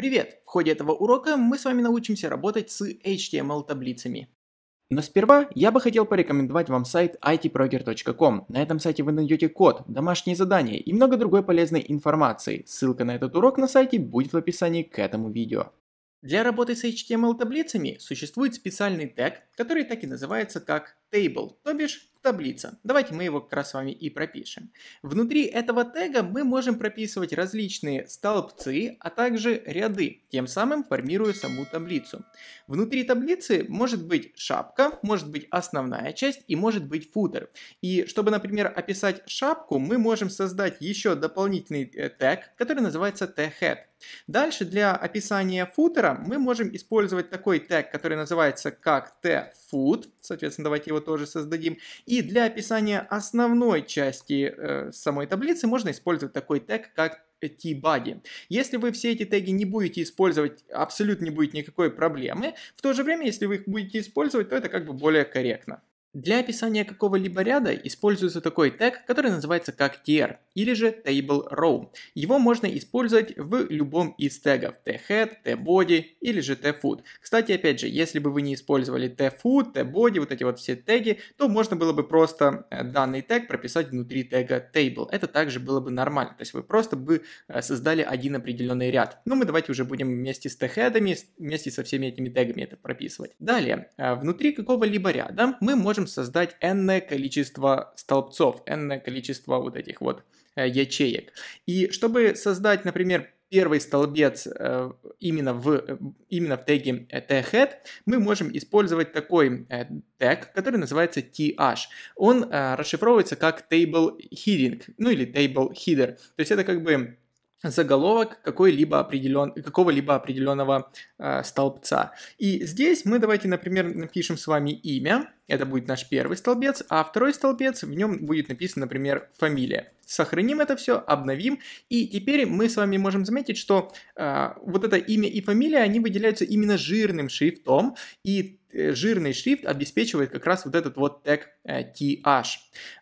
Привет! В ходе этого урока мы с вами научимся работать с HTML-таблицами. Но сперва я бы хотел порекомендовать вам сайт itproger.com. На этом сайте вы найдете код, домашние задания и много другой полезной информации. Ссылка на этот урок на сайте будет в описании к этому видео. Для работы с HTML-таблицами существует специальный тег, который так и называется как table, то бишь таблица. Давайте мы его как раз с вами и пропишем. Внутри этого тега мы можем прописывать различные столбцы, а также ряды, тем самым формируя саму таблицу. Внутри таблицы может быть шапка, может быть основная часть и может быть футер. И чтобы, например, описать шапку, мы можем создать еще дополнительный э, тег, который называется tag-head. Дальше для описания футера мы можем использовать такой тег, который называется как t-foot, соответственно, давайте его его тоже создадим. И для описания основной части э, самой таблицы можно использовать такой тег, как T-баги. Если вы все эти теги не будете использовать, абсолютно не будет никакой проблемы. В то же время, если вы их будете использовать, то это как бы более корректно. Для описания какого-либо ряда используется такой тег, который называется как TR или же Table Row. Его можно использовать в любом из тегов T-Head, T-Body или же T-Food. Кстати, опять же, если бы вы не использовали T-Food, T-Body, вот эти вот все теги, то можно было бы просто э, данный тег прописать внутри тега Table. Это также было бы нормально, то есть вы просто бы э, создали один определенный ряд. Но мы давайте уже будем вместе с T-Headами, вместе со всеми этими тегами это прописывать. Далее, э, внутри какого-либо ряда мы можем можем создать n количество столбцов, n количество вот этих вот э, ячеек. И чтобы создать, например, первый столбец э, именно в, э, именно в теге thehead, мы можем использовать такой тег, который называется th. Он расшифровывается как table heading, ну или table header. То есть это как бы заголовок какой-либо определен... какого-либо определенного э, столбца. И здесь мы давайте, например, напишем с вами имя. Это будет наш первый столбец, а второй столбец, в нем будет написано, например, фамилия. Сохраним это все, обновим, и теперь мы с вами можем заметить, что э, вот это имя и фамилия, они выделяются именно жирным шрифтом, и э, жирный шрифт обеспечивает как раз вот этот вот тег э, TH.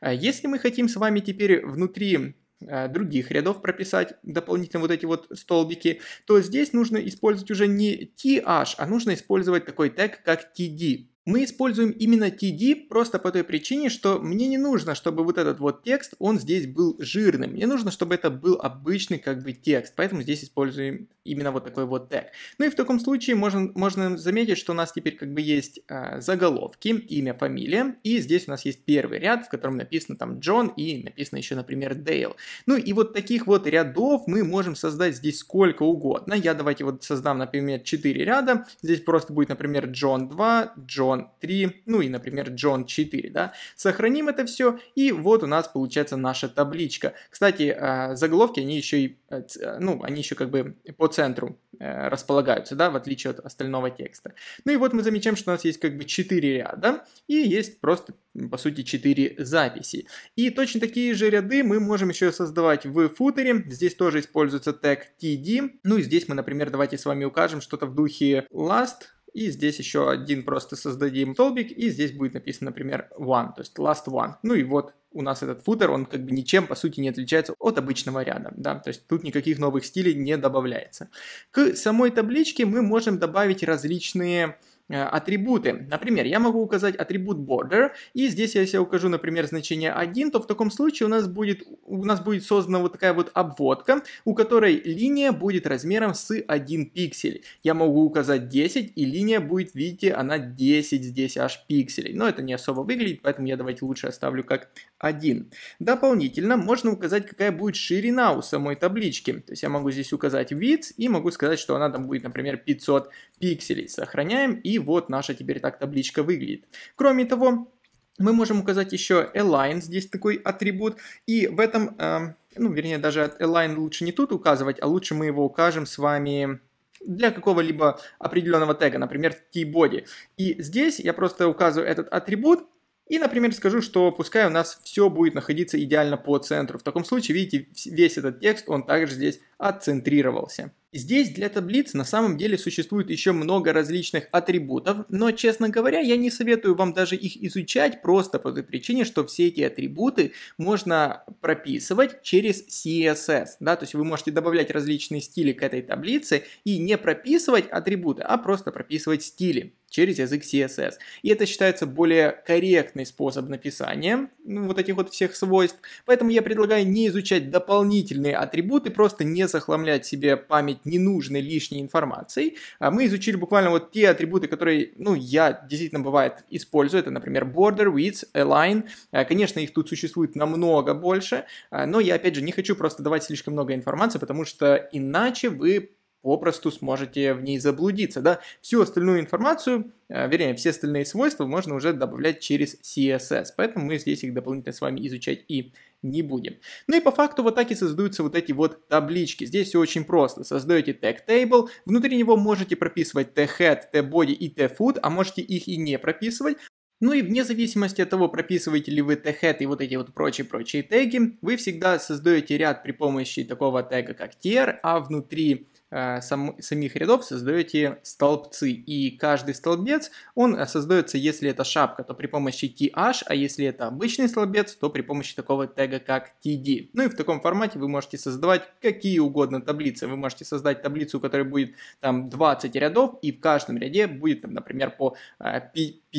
Э, если мы хотим с вами теперь внутри Э, других рядов прописать дополнительно вот эти вот столбики, то здесь нужно использовать уже не th, а нужно использовать такой тег, как td. Мы используем именно td просто по той причине, что мне не нужно, чтобы вот этот вот текст, он здесь был жирным. Мне нужно, чтобы это был обычный как бы текст, поэтому здесь используем именно вот такой вот тег. Ну и в таком случае можно, можно заметить, что у нас теперь как бы есть э, заголовки, имя, фамилия, и здесь у нас есть первый ряд, в котором написано там Джон и написано еще, например, Дейл. Ну и вот таких вот рядов мы можем создать здесь сколько угодно. Я давайте вот создам, например, 4 ряда. Здесь просто будет, например, Джон 2, Джон 3, ну и, например, Джон 4, да. Сохраним это все, и вот у нас получается наша табличка. Кстати, э, заголовки, они еще и, э, ну, они еще как бы под центру э, располагаются, да, в отличие от остального текста. Ну и вот мы замечаем, что у нас есть как бы 4 ряда и есть просто, по сути, 4 записи. И точно такие же ряды мы можем еще создавать в футере. Здесь тоже используется тег td. Ну и здесь мы, например, давайте с вами укажем что-то в духе last и здесь еще один просто создадим столбик, и здесь будет написано, например, one, то есть last one. Ну и вот у нас этот футер, он как бы ничем, по сути, не отличается от обычного ряда, да, то есть тут никаких новых стилей не добавляется. К самой табличке мы можем добавить различные Э, атрибуты. Например, я могу указать атрибут border, и здесь я если укажу, например, значение 1, то в таком случае у нас будет, у нас будет создана вот такая вот обводка, у которой линия будет размером с 1 пиксель. Я могу указать 10, и линия будет, видите, она 10 здесь аж пикселей. Но это не особо выглядит, поэтому я давайте лучше оставлю как 1. Дополнительно можно указать, какая будет ширина у самой таблички. То есть я могу здесь указать вид и могу сказать, что она там будет, например, 500 пикселей. Сохраняем, и вот наша теперь так табличка выглядит. Кроме того, мы можем указать еще align, здесь такой атрибут, и в этом, э, ну, вернее, даже align лучше не тут указывать, а лучше мы его укажем с вами для какого-либо определенного тега, например, t-body. И здесь я просто указываю этот атрибут, и, например, скажу, что пускай у нас все будет находиться идеально по центру. В таком случае, видите, весь этот текст, он также здесь отцентрировался. Здесь для таблиц на самом деле существует еще много различных атрибутов, но, честно говоря, я не советую вам даже их изучать просто по той причине, что все эти атрибуты можно прописывать через CSS, да, то есть вы можете добавлять различные стили к этой таблице и не прописывать атрибуты, а просто прописывать стили через язык CSS. И это считается более корректный способ написания ну, вот этих вот всех свойств. Поэтому я предлагаю не изучать дополнительные атрибуты, просто не захламлять себе память ненужной лишней информацией. А мы изучили буквально вот те атрибуты, которые, ну, я действительно бывает использую. Это, например, border, width, align. А, конечно, их тут существует намного больше, а, но я, опять же, не хочу просто давать слишком много информации, потому что иначе вы попросту сможете в ней заблудиться. Да? Всю остальную информацию, э, вернее, все остальные свойства можно уже добавлять через CSS, поэтому мы здесь их дополнительно с вами изучать и не будем. Ну и по факту вот так и создаются вот эти вот таблички. Здесь все очень просто. Создаете tag table, внутри него можете прописывать t-head, t-body и t-food, а можете их и не прописывать. Ну и вне зависимости от того, прописываете ли вы head и вот эти вот прочие-прочие теги, вы всегда создаете ряд при помощи такого тега, как tier, а внутри Э, сам, самих рядов создаете столбцы, и каждый столбец, он э, создается, если это шапка, то при помощи TH, а если это обычный столбец, то при помощи такого тега, как TD. Ну и в таком формате вы можете создавать какие угодно таблицы. Вы можете создать таблицу, у которой будет там 20 рядов, и в каждом ряде будет, там, например, по э,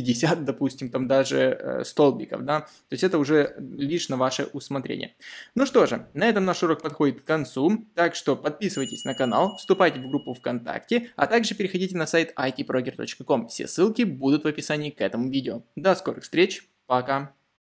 50, допустим, там даже э, столбиков, да, то есть это уже лишь на ваше усмотрение. Ну что же, на этом наш урок подходит к концу, так что подписывайтесь на канал, вступайте в группу ВКонтакте, а также переходите на сайт itproger.com, все ссылки будут в описании к этому видео. До скорых встреч, пока!